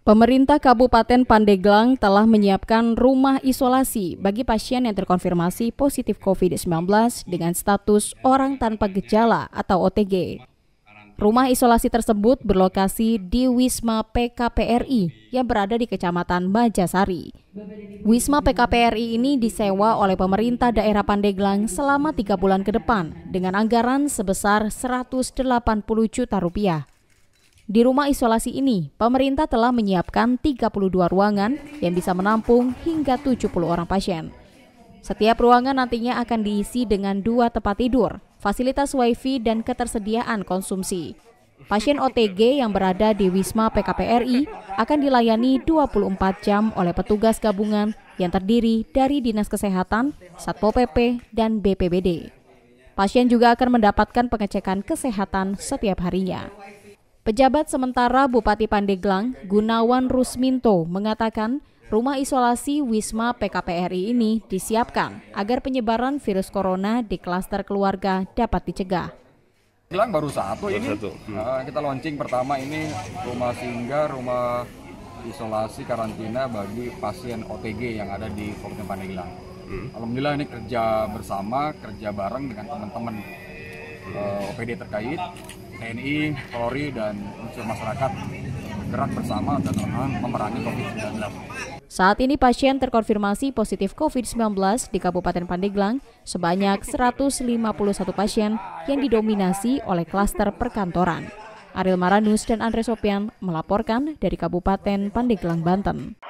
Pemerintah Kabupaten Pandeglang telah menyiapkan rumah isolasi bagi pasien yang terkonfirmasi positif COVID-19 dengan status orang tanpa gejala atau OTG. Rumah isolasi tersebut berlokasi di Wisma PKPRI yang berada di Kecamatan Bajasari. Wisma PKPRI ini disewa oleh pemerintah daerah Pandeglang selama tiga bulan ke depan dengan anggaran sebesar 180 juta rupiah. Di rumah isolasi ini, pemerintah telah menyiapkan 32 ruangan yang bisa menampung hingga 70 orang pasien. Setiap ruangan nantinya akan diisi dengan dua tempat tidur, fasilitas wifi dan ketersediaan konsumsi. Pasien OTG yang berada di Wisma PKPRI akan dilayani 24 jam oleh petugas gabungan yang terdiri dari Dinas Kesehatan, Satpo PP, dan BPBD. Pasien juga akan mendapatkan pengecekan kesehatan setiap harinya. Pejabat sementara Bupati Pandeglang, Gunawan Rusminto, mengatakan rumah isolasi Wisma PKPRI ini disiapkan agar penyebaran virus corona di klaster keluarga dapat dicegah. Bilang baru satu ini, baru satu. Hmm. Eh, kita launching pertama ini rumah singgah, rumah isolasi karantina bagi pasien OTG yang ada di Kabupaten Pandeglang. Hmm. Alhamdulillah ini kerja bersama, kerja bareng dengan teman-teman uh, eh, OPD terkait TNI, Polri, dan unsur masyarakat bergerak bersama dan memerangi COVID-19. Saat ini pasien terkonfirmasi positif COVID-19 di Kabupaten Pandeglang sebanyak 151 pasien yang didominasi oleh klaster perkantoran. Ariel Maranus dan Andre Sopian melaporkan dari Kabupaten Pandeglang, Banten.